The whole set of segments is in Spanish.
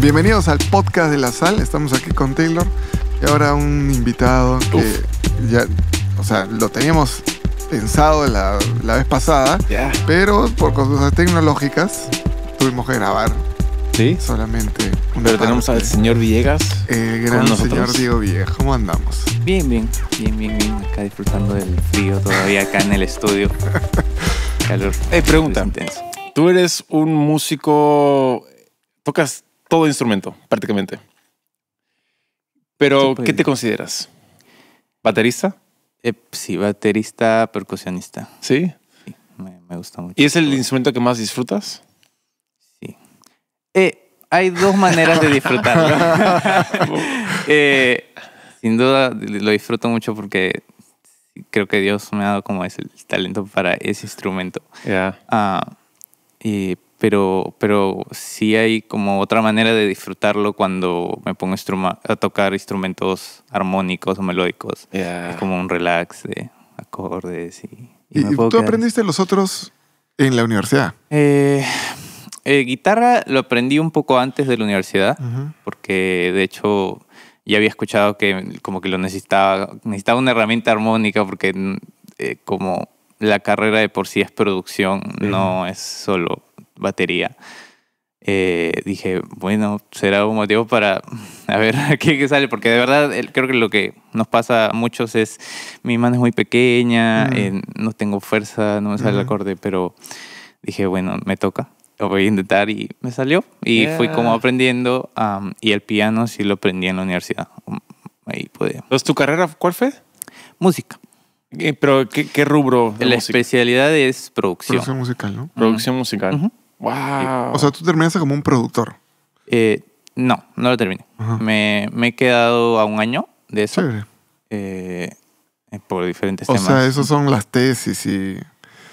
Bienvenidos al podcast de la sal. Estamos aquí con Taylor. Y ahora un invitado que ya, o sea, lo teníamos pensado la, la vez pasada, pero por cosas tecnológicas tuvimos que grabar. Sí. Solamente. Una pero tenemos al señor Villegas. El eh, gran señor Diego Villegas. ¿Cómo andamos? Bien, bien, bien, bien, bien. Acá disfrutando del frío todavía acá en el estudio. Calor. Eh, pregunta. Tú eres un músico. Tocas todo instrumento, prácticamente. Pero, ¿qué te consideras? ¿Baterista? Eh, sí, baterista, percusionista. ¿Sí? me, gusta mucho. ¿Y es el instrumento que más disfrutas? Sí. Eh, hay dos maneras de disfrutarlo. Eh, sin duda, lo disfruto mucho porque creo que Dios me ha dado como es el talento para ese instrumento. Ah, y pero, pero sí hay como otra manera de disfrutarlo cuando me pongo a tocar instrumentos armónicos o melódicos. Es como un relax de acordes y... ¿Y, tú aprendiste los otros en la universidad? Eh, eh, guitarra lo aprendí un poco antes de la universidad, porque de hecho ya había escuchado que como que lo necesitaba, necesitaba una herramienta armónica porque eh, como la carrera de por sí es producción, no es solo batería. Eh, dije, bueno, será un motivo para a ver qué, sale, porque de verdad creo que lo que nos pasa a muchos es mi mano es muy pequeña, eh, no tengo fuerza, no me sale el acorde, pero dije, bueno, me toca, lo voy a intentar y me salió y fui como aprendiendo y el piano sí lo aprendí en la universidad. Um, ahí podía. Entonces, ¿tu carrera cuál fue? Música. Eh, ¿Pero qué, rubro? la especialidad es producción. Producción musical, ¿no? Producción musical. Wow. O sea, tú terminaste como un productor. Eh, no, no lo terminé. Me, he quedado a un año de eso. Eh, eh, por diferentes temas. O sea, esos son las tesis y...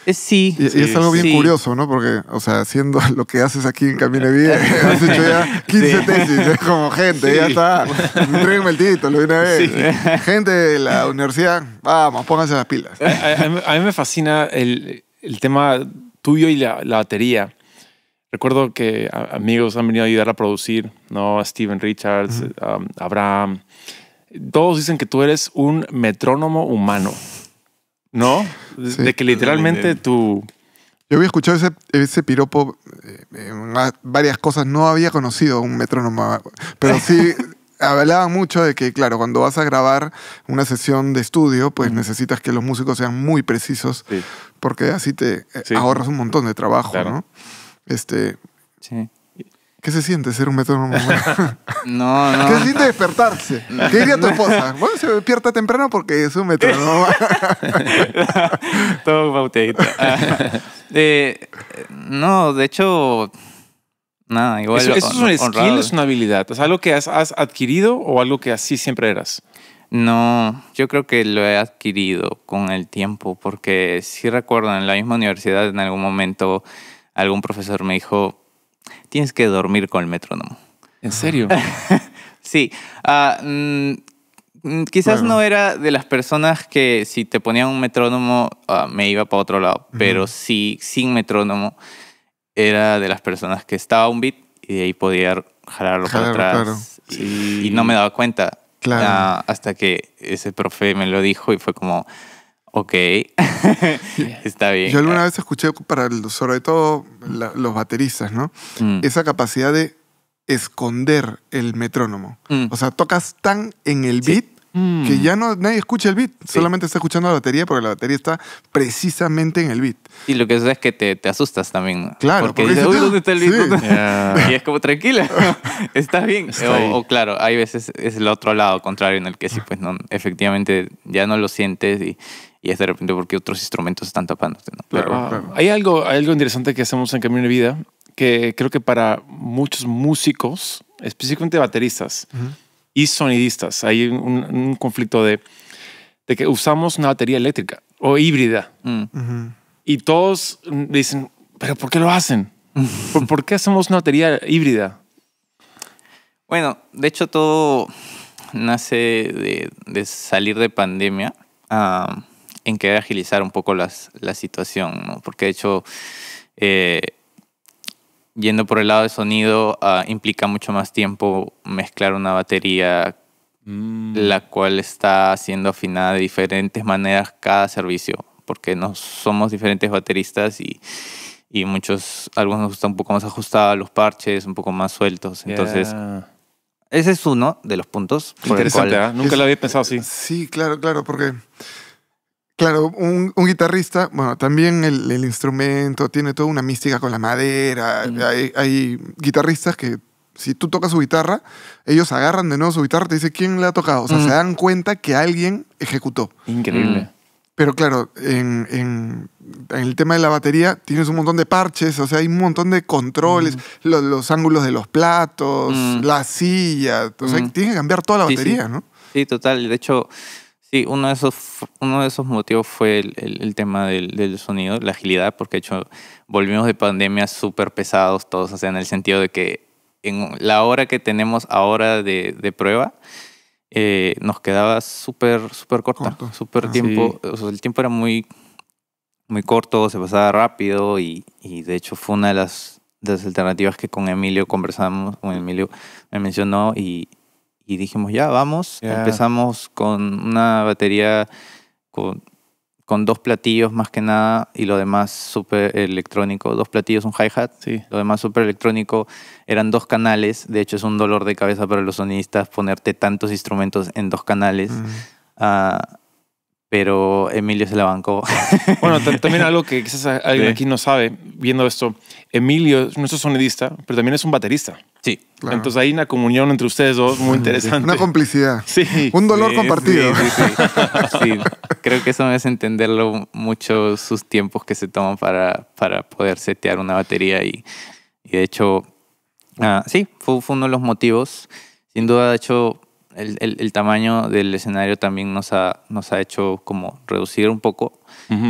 Eh, sí, y, es algo bien curioso, ¿no? Porque, o sea, haciendo lo que haces aquí en Camine Vida, has hecho ya 15 tesis. Es como, gente, ya está. Entréguenme el lo viene una vez. Gente de la universidad, vamos, pónganse las pilas. A, mí me fascina el, el tema tuyo y la batería Recuerdo que amigos han venido a ayudar a producir, ¿no? A Steven Richards, um, Abraham. Todos dicen que tú eres un metrónomo humano, ¿no? de que literalmente tú... Yo había escuchado ese, ese piropo eh, en varias cosas. No había conocido un metrónomo, pero sí... hablaba mucho de que, claro, cuando vas a grabar una sesión de estudio, pues necesitas que los músicos sean muy precisos, porque así te eh, ahorras un montón de trabajo, ¿no? Este. Sí. ¿Qué se siente ser un metrónomo? no, ¿Qué se siente despertarse? ¿Qué diría tu esposa? Bueno, se despierta temprano porque es un metrónomo. Todo bauteito. Eh, no, de hecho, nada, igual. ¿Eso, es un skill, es una habilidad? ¿Es algo que has, has, adquirido o algo que así siempre eras? No, yo creo que lo he adquirido con el tiempo, porque sí recuerdo en la misma universidad en algún momento algún profesor me dijo, tienes que dormir con el metrónomo. ¿En serio? sí. Ah, mm, mm, quizás no era de las personas que si te ponían un metrónomo ah, me iba para otro lado, pero sí, sin metrónomo, era de las personas que estaba un bit y de ahí podía jalarlo para atrás. Y, y, no me daba cuenta. Ah, hasta que ese profe me lo dijo y fue como, Ok, está bien. Yo alguna vez escuché, para sobre todo los bateristas, ¿no? Mm. Esa capacidad de esconder el metrónomo. Mm. O sea, tocas tan en el beat que mm. ya no nadie escucha el beat, solamente está escuchando la batería porque la batería está precisamente en el beat. Y lo que es es que te, te asustas también. Claro, porque, ¿dónde está el beat? y es como tranquila, estás bien. O, claro, hay veces es el otro lado contrario en el que sí, pues no, efectivamente ya no lo sientes y y es de repente porque otros instrumentos están tapándote. Pero, Hay, algo, algo interesante que hacemos en Camino de Vida que creo que para muchos músicos, específicamente bateristas y sonidistas, hay un, conflicto de, de, que usamos una batería eléctrica o híbrida mm. y todos dicen, pero ¿por qué lo hacen? ¿Por, qué hacemos una batería híbrida? Bueno, de hecho todo nace de, salir de pandemia en querer agilizar un poco la situación, ¿no? Porque de hecho, eh, yendo por el lado de sonido, ah, implica mucho más tiempo mezclar una batería mm. la cual está siendo afinada de diferentes maneras cada servicio, porque no somos diferentes bateristas y, y muchos, algunos nos gustan un poco más ajustados, los parches un poco más sueltos, entonces... Ese es uno de los puntos. Interesante, ¿ah? nunca lo había pensado así. Sí, claro, claro, porque Claro, un, guitarrista, bueno, también el, instrumento tiene toda una mística con la madera. Hay, guitarristas que si tú tocas su guitarra, ellos agarran de nuevo su guitarra y te dicen quién la ha tocado. O sea, se dan cuenta que alguien ejecutó. Increíble. Mm. Pero claro, en, el tema de la batería tienes un montón de parches, o sea, hay un montón de controles, los, ángulos de los platos, mm. la silla, o sea, tienes que cambiar toda la batería, ¿no? Sí, total. De hecho, Sí, uno de esos, uno de esos motivos fue el, tema del, sonido, la agilidad, porque de hecho volvimos de pandemia súper pesados todos, o en el sentido de que en la hora que tenemos ahora de, prueba, eh, nos quedaba súper, súper corta, súper ah. tiempo, el tiempo era muy, muy corto, se pasaba rápido y, de hecho fue una de las, de las alternativas que con Emilio conversamos, con Emilio me mencionó y y dijimos, ya, vamos. Empezamos con una batería con, dos platillos más que nada y lo demás súper electrónico. Dos platillos, un hi-hat. Lo demás súper electrónico. Eran dos canales. De hecho, es un dolor de cabeza para los sonistas ponerte tantos instrumentos en dos canales. Mm. a ah, pero Emilio se la bancó. Bueno, también algo que quizás alguien aquí no sabe, viendo esto, Emilio es nuestro sonidista, pero también es un baterista. Sí. Entonces hay una comunión entre ustedes dos muy interesante. Una complicidad. Sí. Un dolor compartido. Sí, sí, creo que eso es entenderlo mucho sus tiempos que se toman para, para poder setear una batería y, y de hecho, ah, sí, fue uno de los motivos. Sin duda, de hecho, el, tamaño del escenario también nos ha, nos ha hecho como reducir un poco.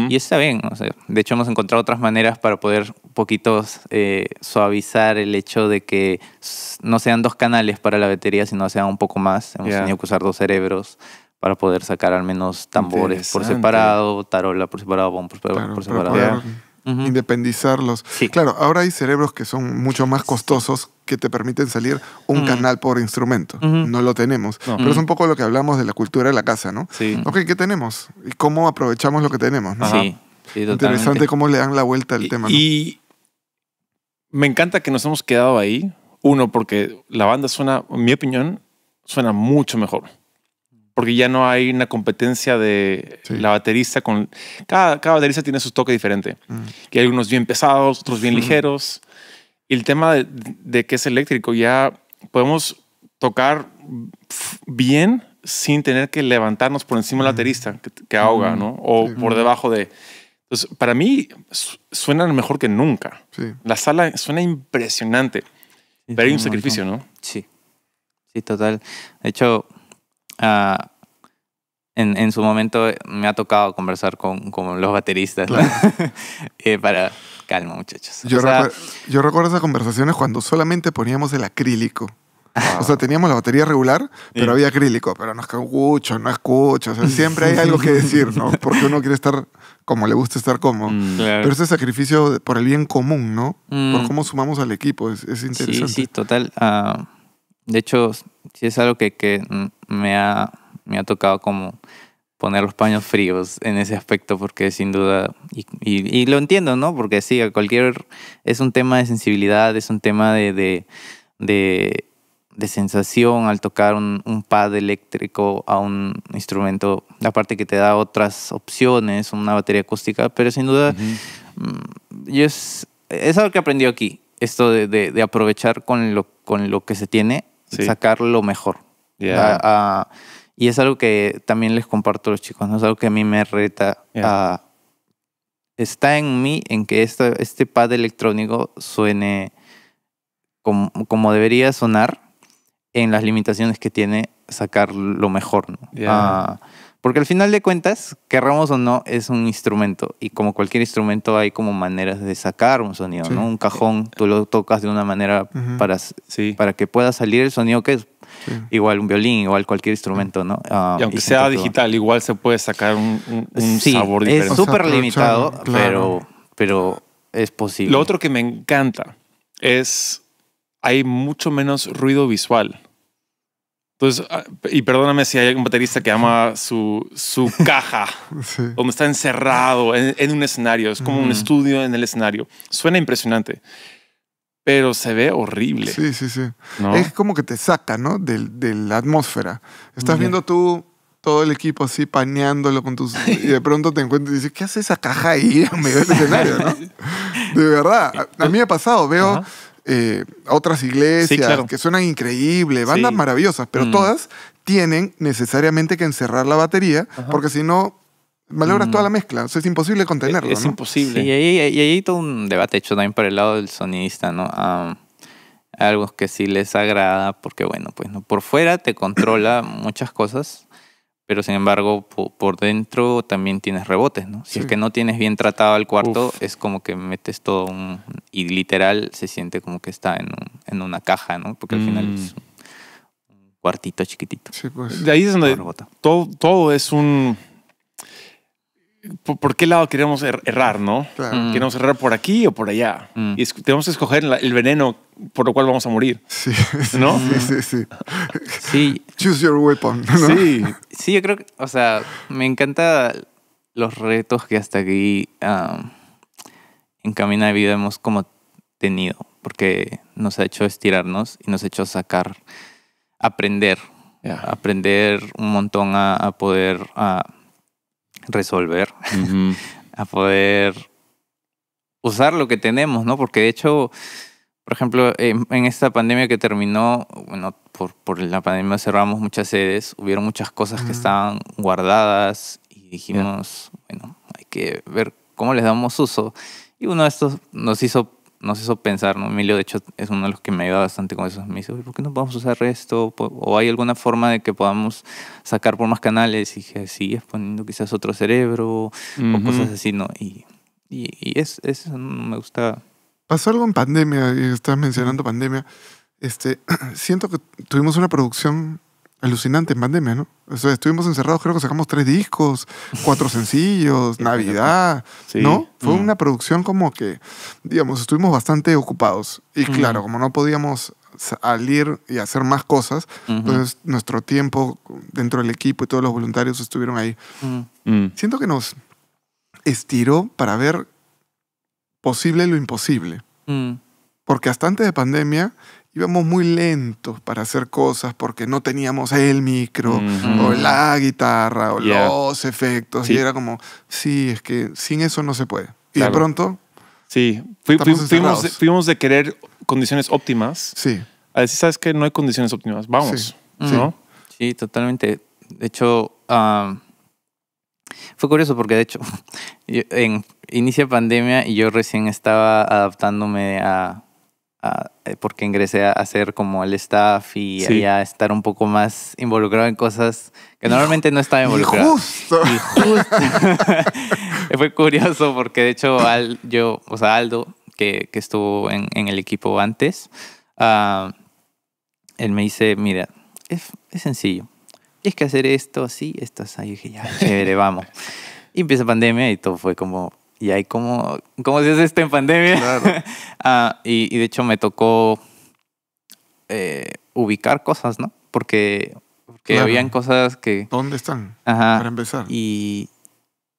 Y está bien, de hecho hemos encontrado otras maneras para poder un poquito eh, suavizar el hecho de que no sean dos canales para la batería, sino sean un poco más. Hemos tenido que usar dos cerebros para poder sacar al menos tambores por separado, tarola por separado, bomb por, separado. por separado independizarlos. Claro, ahora hay cerebros que son mucho más costosos que te permiten salir un canal por instrumento. No lo tenemos. Pero es un poco lo que hablamos de la cultura de la casa, ¿no? Ok, ¿qué tenemos? ¿Y cómo aprovechamos lo que tenemos? Sí. Interesante cómo le dan la vuelta al tema. Y me encanta que nos hemos quedado ahí. Uno, porque la banda suena, en mi opinión, suena mucho mejor porque ya no hay una competencia de la baterista con... Cada, cada baterista tiene su toque diferente. Que mm. hay unos bien pesados, otros bien ligeros. Y el tema de, que es eléctrico, ya podemos tocar bien sin tener que levantarnos por encima del baterista que, ahoga, ¿no? O por debajo de... Entonces, para mí suenan mejor que nunca. La sala suena impresionante. Pero hay un sacrificio, ¿no? Sí. Sí, total. De hecho, Ah, en, su momento me ha tocado conversar con, los bateristas eh, para... Calma, muchachos. Yo, recuerdo esas conversaciones cuando solamente poníamos el acrílico. O sea, teníamos la batería regular, pero había acrílico, pero no escucho, no escucho. siempre hay algo que decir, ¿no? Porque uno quiere estar como le gusta estar como. Mm. Pero ese sacrificio por el bien común, ¿no? Por mm. cómo sumamos al equipo, es, interesante. Sí, sí, total. Ah, de hecho, sí es algo que, me, ha, me ha tocado como poner los paños fríos en ese aspecto porque sin duda, y, lo entiendo, ¿no? Porque sí, cualquier, es un tema de sensibilidad, es un tema de, sensación al tocar un, un, pad eléctrico a un instrumento, aparte que te da otras opciones, una batería acústica, pero sin duda, mm, es, algo que aprendí aquí, esto de, aprovechar con con lo que se tiene sacar lo mejor. y es algo que también les comparto a los chicos, ¿no? Es algo que a mí me reta. está en mí en que este pad electrónico suene como, debería sonar en las limitaciones que tiene sacar lo mejor, ¿no? Ah, porque al final de cuentas, querramos o no, es un instrumento. Y como cualquier instrumento, hay como maneras de sacar un sonido, ¿no? Un cajón, tú lo tocas de una manera para, para que pueda salir el sonido que es. Igual un violín, igual cualquier instrumento, ¿no? Ah, y aunque sea digital, igual se puede sacar un, sabor diferente. Es súper limitado, pero, pero es posible. Lo otro que me encanta es hay mucho menos ruido visual. Entonces, ah, y perdóname si hay algún baterista que ama su, su caja, donde está encerrado en, un escenario, es como un mm. estudio en el escenario. Suena impresionante, pero se ve horrible. Sí, sí, sí. Es como que te saca, ¿no? De, la atmósfera. Estás viendo tú todo el equipo así paneándolo con tus... Y de pronto te encuentras y dices, ¿qué hace esa caja ahí en medio del escenario, De verdad, a, mí me ha pasado, veo... Eh, a otras iglesias, que suenan increíble, bandas maravillosas, pero mm. todas tienen necesariamente que encerrar la batería, porque si no, Malogras mm. toda la mezcla, o sea, es imposible contenerlo. Es, imposible. y ahí, y todo un debate hecho también por el lado del sonidista, ¿no? Ah, algo que sí les agrada, porque bueno, pues no, por fuera te controla muchas cosas, pero sin embargo por, dentro también tienes rebotes, ¿no? Si es que no tienes bien tratado el cuarto, es como que metes todo un... y literal se siente como que está en, en una caja, ¿no? Porque al final es mm. un cuartito chiquitito. Sí, pues. De ahí es donde todo, todo es un por, qué lado queremos er-, errar, ¿no? Queremos errar por aquí o por allá. Y tenemos que escoger el veneno por lo cual vamos a morir. Sí, ¿no? Sí, sí, sí. Choose your weapon. Sí. sí, yo creo que, o sea, me encanta los retos que hasta aquí en Camino de Vida hemos como tenido, porque nos ha hecho estirarnos y nos ha hecho sacar, aprender, aprender un montón a, a poder resolver, a poder usar lo que tenemos, ¿no? Porque de hecho, por ejemplo, en, esta pandemia que terminó, bueno, por, por, la pandemia cerramos muchas sedes, hubieron muchas cosas que estaban guardadas y dijimos, bueno, hay que ver cómo les damos uso. Y uno de estos nos hizo no sé eso pensar, ¿no? Emilio, de hecho, es uno de los que me ayuda bastante con eso. Me dice, ¿por qué no podemos usar esto? ¿O hay alguna forma de que podamos sacar por más canales? Y dije, sí, exponiendo quizás otro cerebro o cosas así, ¿no? Y, y, no me gusta. Pasó algo en pandemia, y estás mencionando pandemia. Este, siento que tuvimos una producción Alucinante en pandemia, ¿no? estuvimos encerrados, creo que sacamos tres discos, cuatro sencillos, Navidad, ¿no? Fue mm. una producción como que, digamos, estuvimos bastante ocupados. Y mm. claro, como no podíamos salir y hacer más cosas, entonces pues, nuestro tiempo dentro del equipo y todos los voluntarios estuvieron ahí. Mm. Siento que nos estiró para ver posible lo imposible. Porque hasta antes de pandemia íbamos muy lentos para hacer cosas porque no teníamos el micro o la guitarra o los efectos. Y era como, sí, es que sin eso no se puede. Y de pronto... Sí, fuimos, de, querer condiciones óptimas. Sí. A decir, ¿sabes que No hay condiciones óptimas. Vamos. Sí, totalmente. De hecho, fue curioso porque de hecho, en, inicia pandemia y yo recién estaba adaptándome a eh, porque ingresé a hacer como el staff y a estar un poco más involucrado en cosas que normalmente no estaba involucrado. Y justo. Fue curioso porque de hecho Al, yo, o sea, Aldo, que, que estuvo en, en, el equipo antes, ah, él me dice, mira, es, es sencillo. Tienes que hacer esto, así, esto, así. Y dije, ya, chévere, vamos. Y empieza pandemia y todo fue como, y ahí como, ¿cómo se hace esto en pandemia? Ah, y, de hecho me tocó eh, ubicar cosas, ¿no? Porque, porque habían cosas que... ¿Dónde están? para empezar. Y,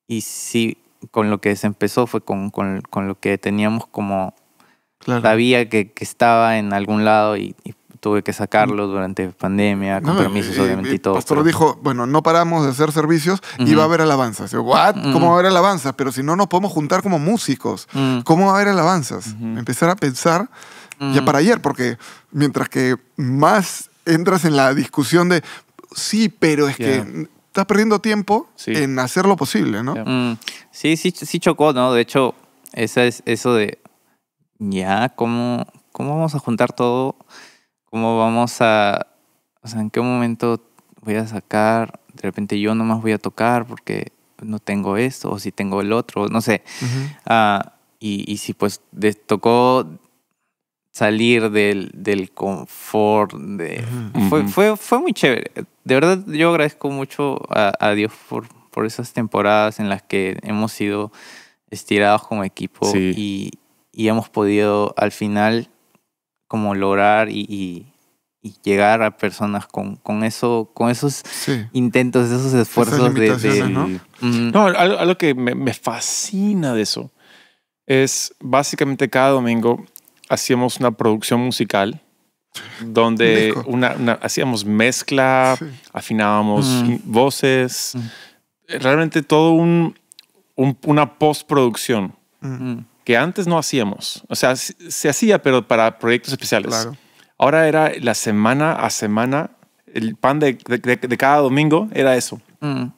y sí, con lo que se empezó fue con, lo que teníamos como... Claro. Sabía que, estaba en algún lado y tuve que sacarlo mm. durante pandemia, compromisos obviamente y todo. Pastor dijo, bueno, no paramos de hacer servicios y va a haber alabanzas. ¿what? ¿Cómo va a haber alabanzas? Pero si no nos podemos juntar como músicos, ¿cómo va a haber alabanzas? Empezar a pensar ya para ayer, porque mientras que más entras en la discusión de, sí, pero es que estás perdiendo tiempo en hacer lo posible, ¿no? Mm. Sí, sí, sí chocó, ¿no? De hecho, esa es eso de, ya, ¿cómo, ¿cómo vamos a juntar todo? ¿Cómo vamos a, o sea, en qué momento voy a sacar, de repente yo nomás voy a tocar porque no tengo esto, o si tengo el otro, no sé. Ah, y, y, si pues les tocó salir del, del confort, de, fue, fue, muy chévere. De verdad yo agradezco mucho a, Dios por, por esas temporadas en las que hemos sido estirados como equipo y, y hemos podido al final como lograr y, llegar a personas con, eso, con esos intentos, esos esfuerzos de, ¿no? Mm. algo, que me, fascina de eso es básicamente cada domingo hacíamos una producción musical donde una, hacíamos mezcla, afinábamos mm. voces, mm. realmente todo un, una postproducción que antes no hacíamos. O sea, se hacía, pero para proyectos especiales. Ahora era la semana a semana, el pan de, cada domingo era eso. Mm.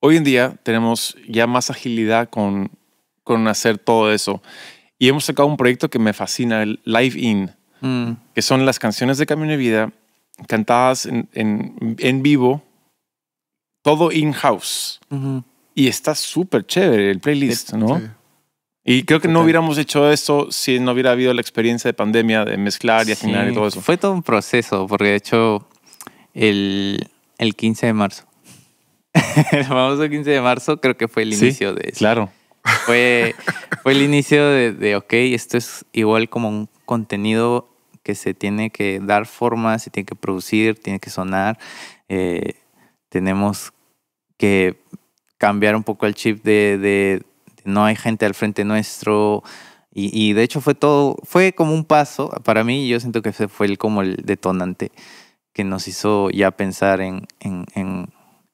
Hoy en día tenemos ya más agilidad con, con hacer todo eso. Y hemos sacado un proyecto que me fascina, el Live In, mm. que son las canciones de Camino de Vida cantadas en, en, vivo, todo in-house. Y está súper chévere el playlist, ¿no? Y creo que no hubiéramos hecho esto si no hubiera habido la experiencia de pandemia, de mezclar y afinar y todo eso. Fue todo un proceso, porque de hecho el, 15 de marzo, el famoso 15 de marzo creo que fue el inicio de eso. Claro. Fue, fue el inicio de, de, ok, esto es igual como un contenido que se tiene que dar forma, se tiene que producir, tiene que sonar. Eh, tenemos que cambiar un poco el chip de no hay gente al frente nuestro. Y, de hecho fue todo, fue como un paso para mí, yo siento que ese fue como el detonante que nos hizo ya pensar en,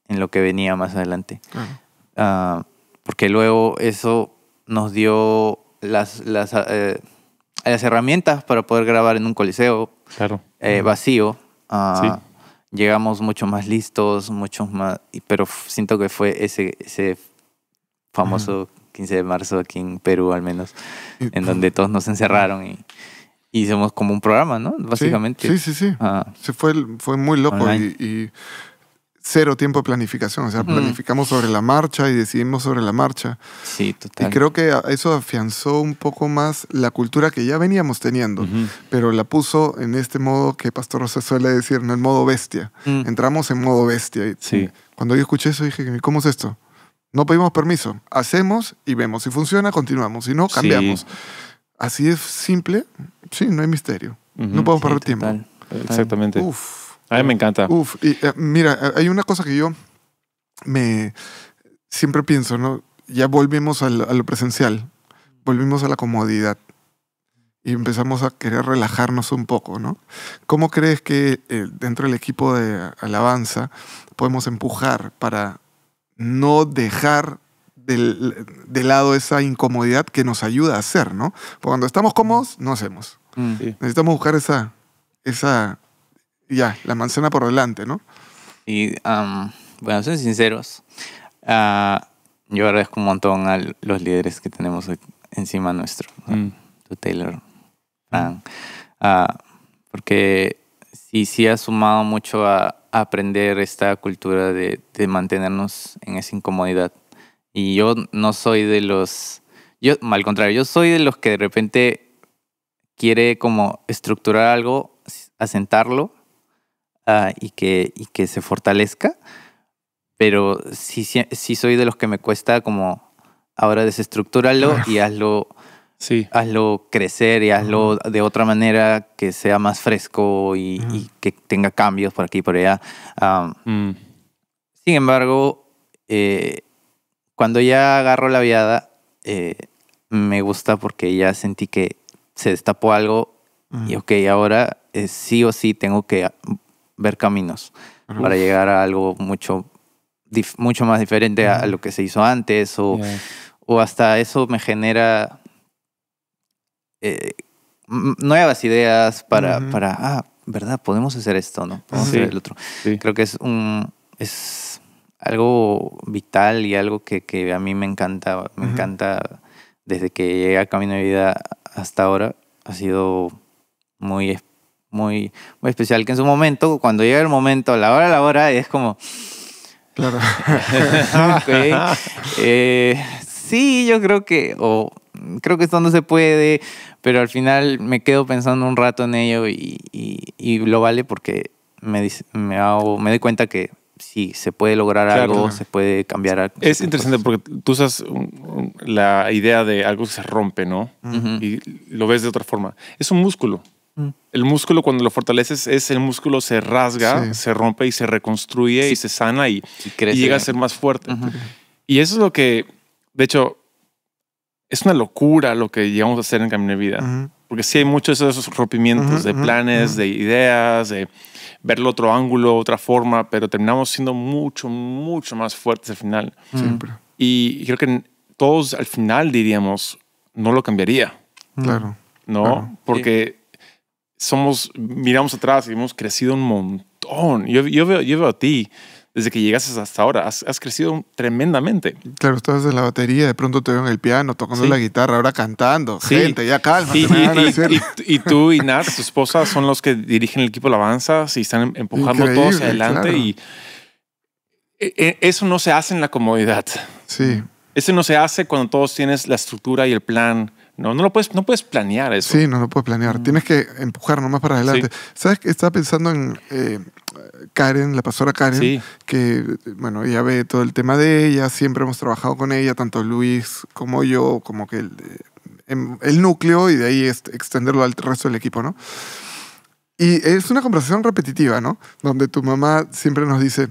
lo que venía más adelante. Ah, porque luego eso nos dio las, eh, las, herramientas para poder grabar en un coliseo claro. Eh, vacío. Ah, llegamos mucho más listos, más, pero siento que fue ese, ese famoso... 15 de marzo aquí en Perú al menos, en pues donde todos nos encerraron y, hicimos como un programa, ¿no? Básicamente. Sí, sí, sí. Ah. Se fue, fue muy loco y, cero tiempo de planificación. O sea, planificamos sobre la marcha y decidimos sobre la marcha. Sí, Y creo que eso afianzó un poco más la cultura que ya veníamos teniendo, pero la puso en este modo que Pastor Rosa suele decir, no el modo bestia. Mm. Entramos en modo bestia. sí. Cuando yo escuché eso dije, ¿cómo es esto? No pedimos permiso. Hacemos y vemos. Si funciona, continuamos. Si no, cambiamos. Así es simple. Sí, no hay misterio. No podemos perder tiempo. Exactamente. A mí me encanta. Uf. Eh, mira, eh, hay una cosa que yo me siempre pienso, ¿no? Ya volvimos a lo presencial. Volvimos a la comodidad y empezamos a querer relajarnos un poco, ¿no? ¿Cómo crees que eh, dentro del equipo de alabanza podemos empujar para no dejar de lado esa incomodidad que nos ayuda a hacer, ¿no? Porque cuando estamos cómodos, no hacemos. Mm. Necesitamos buscar esa, esa, ya, la manzana por delante, ¿no? Y, bueno, ser sinceros, ah, yo agradezco un montón a los líderes que tenemos e-, encima nuestro, mm. tu Taylor, ah, porque sí, sí ha sumado mucho a, aprender esta cultura de, de mantenernos en esa incomodidad. Y yo no soy de los, yo al contrario, yo soy de los que de repente quiere como estructurar algo, asentarlo ah, y, que, y que se fortalezca, pero sí, sí, sí soy de los que me cuesta como ahora desestructúralo y hazlo Hazlo crecer y hazlo de otra manera que sea más fresco y, que tenga cambios por aquí y por allá. Mm. Sin embargo, eh, cuando ya agarro la viada, eh, me gusta porque ya sentí que se destapó algo y ok, ahora eh, sí o sí tengo que ver caminos para llegar a algo mucho, mucho más diferente a, a lo que se hizo antes o, o hasta eso me genera eh, nuevas ideas para, ah, ¿verdad? Podemos hacer esto, ¿no? Podemos hacer el otro. Creo que es un... Es algo vital y algo que, a mí me encanta, me encanta desde que llegué a Camino de Vida hasta ahora, ha sido muy, muy, muy especial. Que en su momento, cuando llega el momento, a la hora, a la hora, es como... Claro. Eh, sí, yo creo que, o creo que esto no se puede, pero al final me quedo pensando un rato en ello y, y, y lo vale porque me, me, hago, me doy cuenta que sí, se puede lograr algo, se puede cambiar algo. Es interesante porque tú usas la idea de algo que se rompe, ¿no? Y lo ves de otra forma. Es un músculo. Mm. El músculo cuando lo fortaleces es el músculo se rasga, se rompe y se reconstruye y se sana y, llega a ser más fuerte. Y eso es lo que, de hecho, es una locura lo que llegamos a hacer en Camino de Vida. Porque sí hay muchos de esos rompimientos de planes, de ideas, de verlo otro ángulo, otra forma, pero terminamos siendo mucho, mucho más fuertes al final. Siempre. Y creo que todos al final diríamos, no lo cambiaría. Claro. ¿No? Porque somos, miramos atrás y hemos crecido un montón. Yo, yo, veo, yo veo a ti desde que llegas hasta ahora. Has, crecido tremendamente. Claro, estás en la batería, de pronto te veo en el piano, tocando la guitarra, ahora cantando. Gente, ya calma. y, tú y Nat, tu esposa, son los que dirigen el equipo de si y están em, empujando todos adelante. Y e, e, eso no se hace en la comodidad. Sí. Eso no se hace cuando todos tienes la estructura y el plan no, no lo puedes, no puedes planear eso. Sí, no lo puedes planear. Mm. Tienes que empujar más para adelante. ¿Sabes que Estaba pensando en eh, Karen, la pastora Karen, que, bueno, ella ve todo el tema de ella, siempre hemos trabajado con ella, tanto Luis como yo, como que el, eh, em, núcleo y de ahí extenderlo al resto del equipo, ¿no? Y es una conversación repetitiva, ¿no? Donde tu mamá siempre nos dice,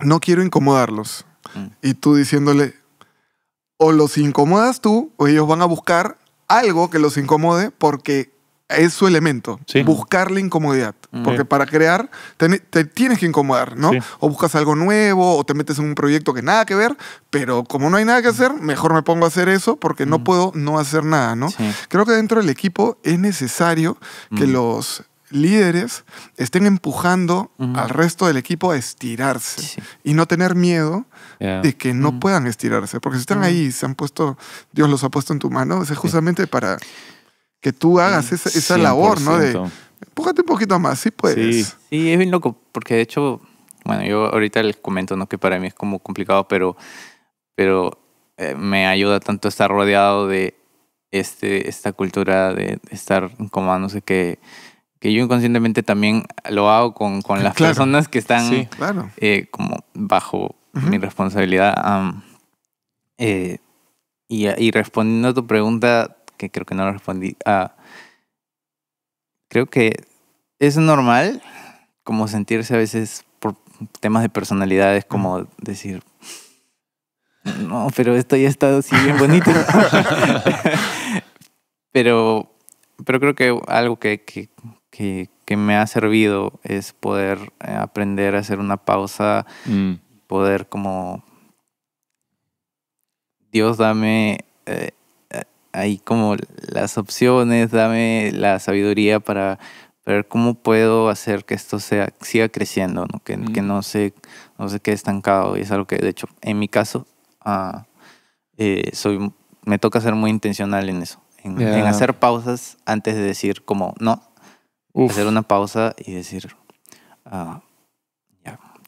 no quiero incomodarlos. Mm. Y tú diciéndole, o los incomodas tú o ellos van a buscar algo que los incomode porque es su elemento, buscar la incomodidad. Porque para crear te, tienes que incomodar, ¿no? O buscas algo nuevo, o te metes en un proyecto que nada que ver, pero como no hay nada que hacer, mejor me pongo a hacer eso porque no puedo no hacer nada, ¿no? Creo que dentro del equipo es necesario que los líderes estén empujando al resto del equipo a estirarse y no tener miedo de que no puedan estirarse. Porque si están ahí, se han puesto, Dios los ha puesto en tu mano, es justamente para que tú hagas esa, labor, ¿no? De empújate un poquito más, sí puedes. Sí. es bien loco, porque de hecho, bueno, yo ahorita les comento, ¿no? Que para mí es como complicado, pero, pero eh, me ayuda tanto estar rodeado de este, esta cultura de estar como, no sé qué que yo inconscientemente también lo hago con, las personas que están eh, como bajo mi responsabilidad. Eh, y, respondiendo a tu pregunta, que creo que no respondí, ah, creo que es normal como sentirse a veces por temas de personalidades, como decir, no, pero esto ya estado así bien bonito. pero, pero creo que algo que, que, me ha servido es poder eh, aprender a hacer una pausa, mm. poder como, Dios dame eh, eh, ahí como las opciones, dame la sabiduría para ver cómo puedo hacer que esto sea, siga creciendo, ¿no? Que, mm. no, se, no se quede estancado. Y es algo que, de hecho, en mi caso, ah, soy, me toca ser muy intencional en eso, en, en hacer pausas antes de decir como, no, hacer una pausa y decir,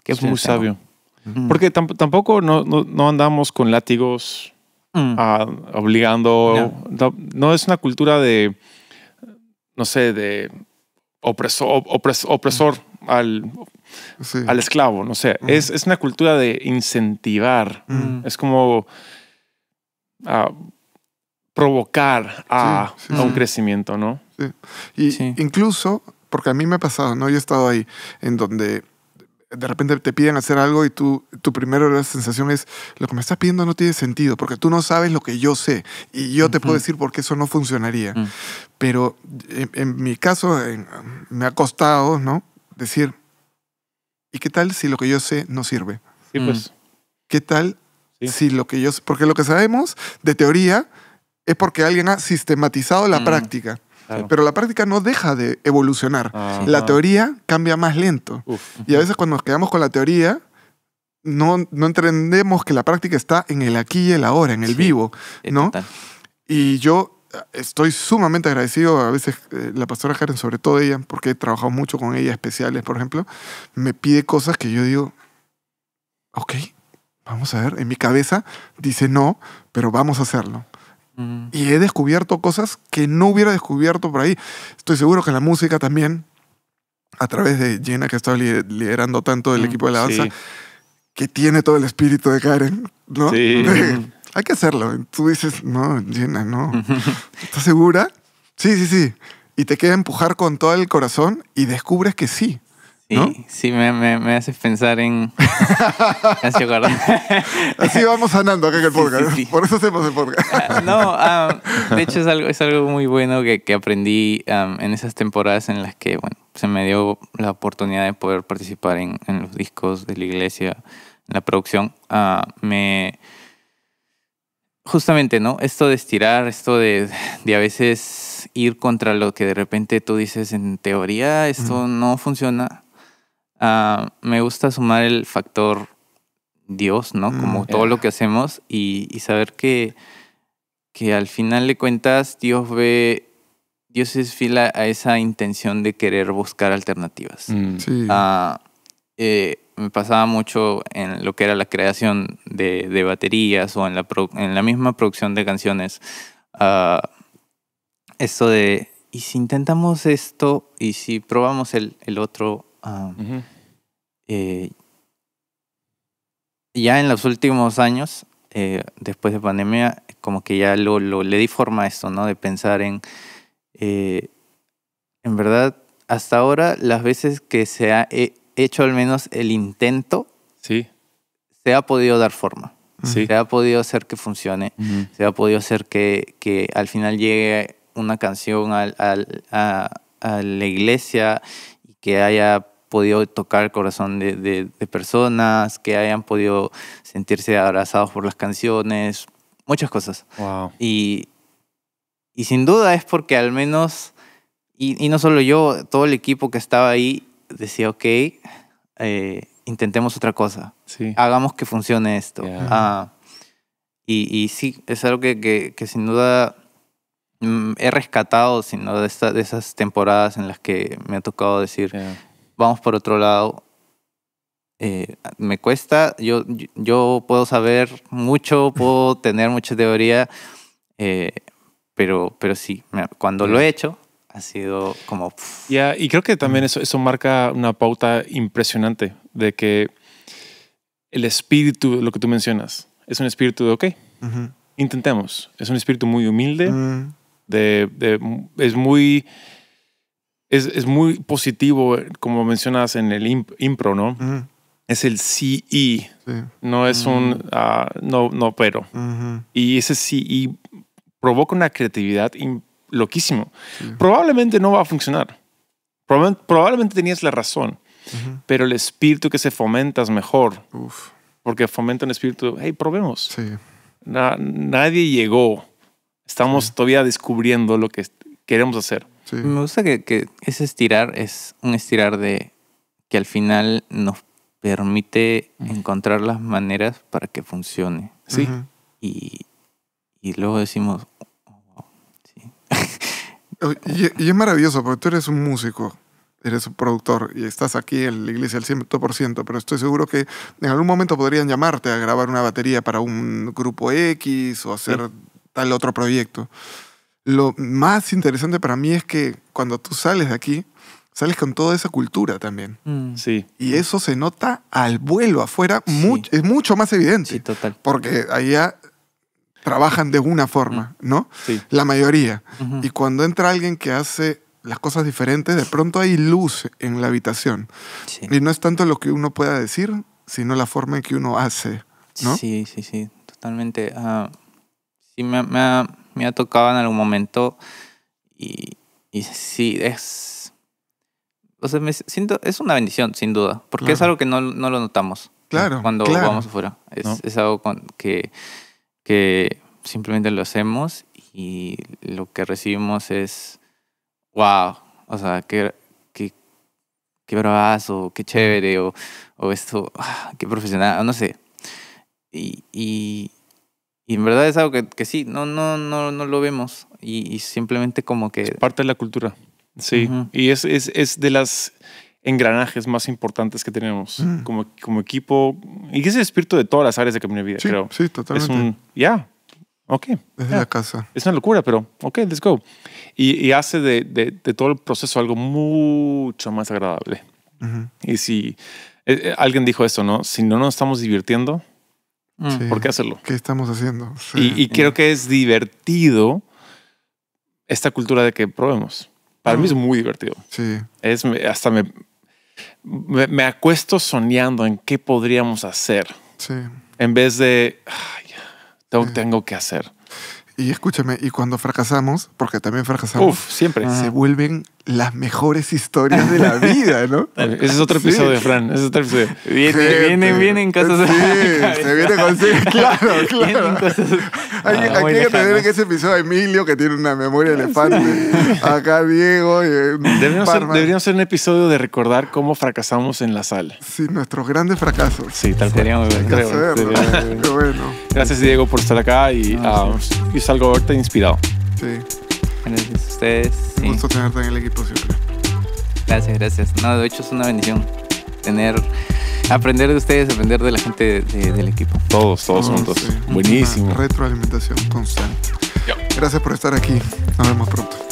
que es muy sabio. Mm. Porque tampoco no, no, andamos con látigos mm. ah, obligando. No. es una cultura de, no sé, de opresor, mm. al, esclavo. No sé, es, es, una cultura de incentivar. Es como. Ah, provocar a un crecimiento, ¿no? Y incluso, porque a mí me ha pasado, ¿no? Yo he estado ahí en donde de repente te piden hacer algo y tú, tu primera sensación es, lo que me estás pidiendo no tiene sentido, porque tú no sabes lo que yo sé y yo te puedo decir por qué eso no funcionaría. Mm. Pero en, mi caso me ha costado, ¿no? Decir, ¿y qué tal si lo que yo sé no sirve? Sí, pues. Mm. ¿Qué tal si lo que yo sé? Porque lo que sabemos de teoría es porque alguien ha sistematizado la mm. práctica. Pero la práctica no deja de evolucionar. Ah. la teoría cambia más lento. Y a veces cuando nos quedamos con la teoría, no, entendemos que la práctica está en el aquí y el ahora, en el vivo, eh, ¿no? Y yo eh, estoy sumamente agradecido, a veces eh, la pastora Karen, sobre todo ella, porque he trabajado mucho con ella, especiales, por ejemplo, me pide cosas que yo digo, ok, vamos a ver, en mi cabeza dice no, pero vamos a hacerlo. Y he descubierto cosas que no hubiera descubierto por ahí. Estoy seguro que la música también, a través de Gina, que estado liderando tanto el mm, equipo de la danza, que tiene todo el espíritu de Karen, ¿no? Hay que hacerlo. Tú dices, no, Gina, no. ¿Estás segura? Sí, sí, sí. Y te queda empujar con todo el corazón y descubres que sí. Sí, sí me, me, haces pensar en... Así vamos sanando acá en el podcast. Por eso hacemos el podcast. Ah, no, ah, de hecho es algo, es algo muy bueno que, aprendí en esas temporadas en las que, bueno, se me dio la oportunidad de poder participar en, los discos de la iglesia, en la producción. Ah, me... Justamente, ¿no? Esto de estirar, esto de, a veces ir contra lo que de repente tú dices en teoría, esto no funciona, Ah, me gusta sumar el factor Dios, ¿no? Mm, Como todo lo que hacemos y, saber que, que al final de cuentas Dios ve, Dios es a esa intención de querer buscar alternativas. Mm. Ah, eh, me pasaba mucho en lo que era la creación de, baterías o en la, en la misma producción de canciones. Ah, esto de, ¿y si intentamos esto? ¿Y si probamos el, el otro? Ah. Eh, ya en los últimos años, eh, después de pandemia, como que ya lo, le di forma a esto, ¿no? De pensar en, eh, en verdad, hasta ahora las veces que se ha hecho al menos el intento, sí. se ha podido dar forma. Se ha podido hacer que funcione, se ha podido hacer que, al final llegue una canción a, a la iglesia y que haya podido tocar el corazón de, de, personas, que hayan podido sentirse abrazados por las canciones, muchas cosas. Y, y sin duda es porque al menos, y, no solo yo, todo el equipo que estaba ahí decía, ok, eh, intentemos otra cosa. Hagamos que funcione esto. Ah, y, y, sí, es algo que, que, que sin duda mm, he rescatado, sino de, esas temporadas en las que me ha tocado decir, vamos por otro lado. Eh, me cuesta, yo, yo puedo saber mucho, puedo tener mucha teoría, eh, pero, pero sí, cuando lo he hecho ha sido como... y creo que también eso, marca una pauta impresionante de que el espíritu, lo que tú mencionas, es un espíritu de, ok, intentemos, es un espíritu muy humilde, mm. de, es muy es, muy positivo, como mencionas en el impro, ¿no? Es el e, sí y no es un mm. ah, no, no, pero. Y ese y e provoca una creatividad loquísimo. Probablemente no va a funcionar. probablemente tenías la razón, pero el espíritu que se fomenta es mejor. Porque fomenta un espíritu, hey, probemos. nadie llegó. Estamos todavía descubriendo lo que queremos hacer. Me gusta que, ese estirar es un estirar de que al final nos permite encontrar las maneras para que funcione. Sí. y, luego decimos. Oh, y, es maravilloso porque tú eres un músico, eres un productor y estás aquí en la iglesia al 100%, pero estoy seguro que en algún momento podrían llamarte a grabar una batería para un grupo X o hacer tal otro proyecto lo más interesante para mí es que cuando tú sales de aquí, sales con toda esa cultura también. Mm. Sí. Y eso se nota al vuelo afuera, es mucho más evidente. Sí, total. Porque allá trabajan de una forma, mm. ¿no? Sí. La mayoría. Y cuando entra alguien que hace las cosas diferentes, de pronto hay luz en la habitación. Y no es tanto lo que uno pueda decir, sino la forma en que uno hace, ¿no? Sí, sí, sí, totalmente. Ah, sí, me, me ha me ha tocado en algún momento y, y sí, es... O sea, me siento, es una bendición, sin duda, porque es algo que no, no lo notamos. Claro. Cuando vamos afuera. Es, es algo que, que simplemente lo hacemos y lo que recibimos es, wow, o sea, qué, qué, qué qué chévere, o, o esto, ah, qué profesional, no sé. y, y en verdad es algo que, que sí, no, no, no, no lo vemos. Y, simplemente como que... Es parte de la cultura. Sí. Y es, es, es de las engranajes más importantes que tenemos mm. como, como equipo. Y es el espíritu de todas las áreas de Camino de Vida, sí, creo. Sí, totalmente. Es ya, ok. Es la casa. Es una locura, pero ok, let's go. Y, hace de, de, todo el proceso algo mucho más agradable. Y si eh, eh, alguien dijo eso, ¿no? Si no nos estamos divirtiendo, ¿Por qué hacerlo? ¿Qué estamos haciendo? Y, creo que es divertido esta cultura de que probemos. Para mí es ah. muy divertido. Sí. Es, hasta me, me, acuesto soñando en qué podríamos hacer. En vez de, tengo, que hacer. Y escúchame, y cuando fracasamos, porque también fracasamos, siempre. se vuelven las mejores historias de la vida, ¿no? Ese es otro episodio, de Fran. Ese es otro episodio. Viene, viene, vienen cosas. Sí, se viene con sí, claro, claro. hay, aquí hay que ah, tener en ese episodio a Emilio, que tiene una memoria elefante. Acá Diego. Eh, deberíamos ser, un episodio de recordar cómo fracasamos en la sala. Sí, nuestros grandes fracasos. Sí, tal queríamos ver. Creo, bueno. Gracias, Diego, por estar acá y, ah, y salgo ahorita inspirado. Sí. Gracias a ustedes. Un gusto tenerte en el equipo siempre. Gracias, gracias. No, de hecho es una bendición tener, aprender de ustedes, aprender de la gente del equipo. Todos, todos, todos juntos. Buenísimo. retroalimentación constante. Gracias por estar aquí. Nos vemos pronto.